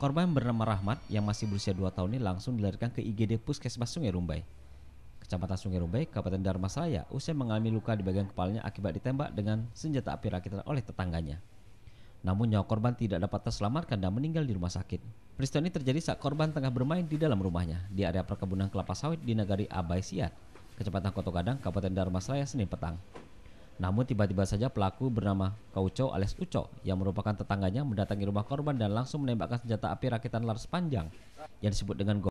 Korban bernama Rahmat yang masih berusia 2 tahun ini langsung dilarikan ke IGD Puskesmas Sungai Rumbai. Kecamatan Sungai Rumbai, Kabupaten Darmasraya, usai mengalami luka di bagian kepalanya akibat ditembak dengan senjata api rakitan oleh tetangganya. Namun nyawa korban tidak dapat terselamatkan dan meninggal di rumah sakit. Peristiwa ini terjadi saat korban tengah bermain di dalam rumahnya di area perkebunan kelapa sawit di Nagari Abai Siat, Kecamatan Kota Gadang, Kabupaten Darmasraya, Senin petang. Namun tiba-tiba saja pelaku bernama Kauco alias Uco yang merupakan tetangganya mendatangi rumah korban dan langsung menembakkan senjata api rakitan laras panjang yang disebut dengan